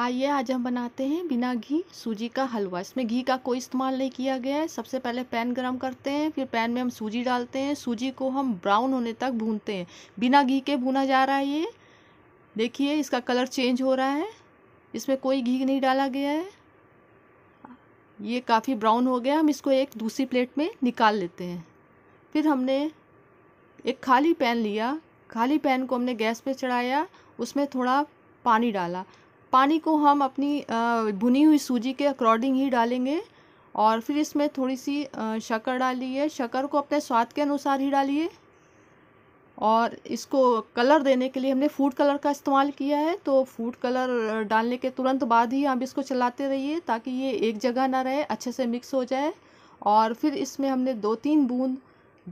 आइए आज हम बनाते हैं बिना घी सूजी का हलवा इसमें घी का कोई इस्तेमाल नहीं किया गया है सबसे पहले पैन गरम करते हैं फिर पैन में हम सूजी डालते हैं सूजी को हम ब्राउन होने तक भूनते हैं बिना घी के भूना जा रहा है ये देखिए इसका कलर चेंज हो रहा है इसमें कोई घी नहीं डाला गया है ये काफ़ी ब्राउन हो गया हम इसको एक दूसरी प्लेट में निकाल लेते हैं फिर हमने एक खाली पैन लिया खाली पैन को हमने गैस पर चढ़ाया उसमें थोड़ा पानी डाला पानी को हम अपनी भुनी हुई सूजी के अकॉर्डिंग ही डालेंगे और फिर इसमें थोड़ी सी शक्कर डालिए शक्कर को अपने स्वाद के अनुसार ही डालिए और इसको कलर देने के लिए हमने फूड कलर का इस्तेमाल किया है तो फूड कलर डालने के तुरंत बाद ही आप इसको चलाते रहिए ताकि ये एक जगह ना रहे अच्छे से मिक्स हो जाए और फिर इसमें हमने दो तीन बूंद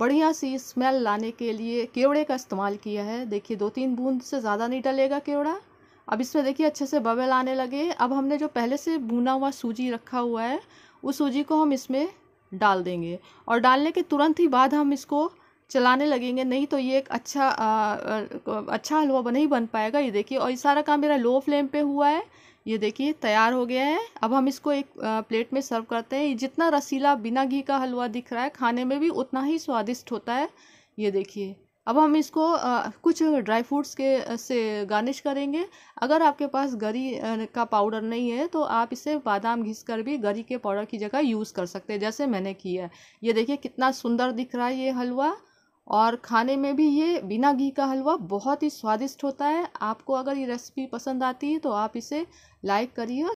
बढ़िया सी स्मेल लाने के लिए केवड़े का इस्तेमाल किया है देखिए दो तीन बूंद से ज़्यादा नहीं डलेगा केवड़ा अब इसमें देखिए अच्छे से बबल आने लगे अब हमने जो पहले से भुना हुआ सूजी रखा हुआ है उस सूजी को हम इसमें डाल देंगे और डालने के तुरंत ही बाद हम इसको चलाने लगेंगे नहीं तो ये एक अच्छा आ, अच्छा हलवा नहीं बन पाएगा ये देखिए और ये सारा काम मेरा लो फ्लेम पे हुआ है ये देखिए तैयार हो गया है अब हम इसको एक प्लेट में सर्व करते हैं जितना रसीला बिना घी का हलवा दिख रहा है खाने में भी उतना ही स्वादिष्ट होता है ये देखिए अब हम इसको आ, कुछ ड्राई फ्रूट्स के से गार्निश करेंगे अगर आपके पास गरी का पाउडर नहीं है तो आप इसे बादाम घिस कर भी गरी के पाउडर की जगह यूज़ कर सकते हैं जैसे मैंने किया है ये देखिए कितना सुंदर दिख रहा है ये हलवा और खाने में भी ये बिना घी का हलवा बहुत ही स्वादिष्ट होता है आपको अगर ये रेसिपी पसंद आती है तो आप इसे लाइक करिए